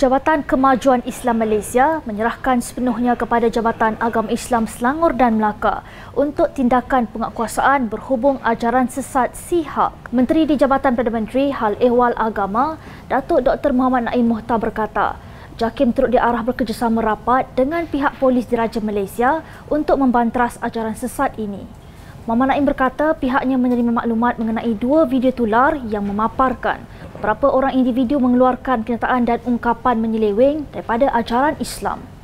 Jabatan Kemajuan Islam Malaysia menyerahkan sepenuhnya kepada Jabatan Agama Islam Selangor dan Melaka untuk tindakan penguatkuasaan berhubung ajaran sesat Sihak. Menteri di Jabatan Perdana Menteri Hal Ehwal Agama, Datuk Dr. Muhammad Naim Muhtar berkata, JAKIM turut diarah berkerjasama rapat dengan pihak polis diraja Malaysia untuk membanteras ajaran sesat ini. Muhammad Naim berkata pihaknya menerima maklumat mengenai dua video tular yang memaparkan berapa orang individu mengeluarkan kenyataan dan ungkapan menyeleweng daripada ajaran Islam.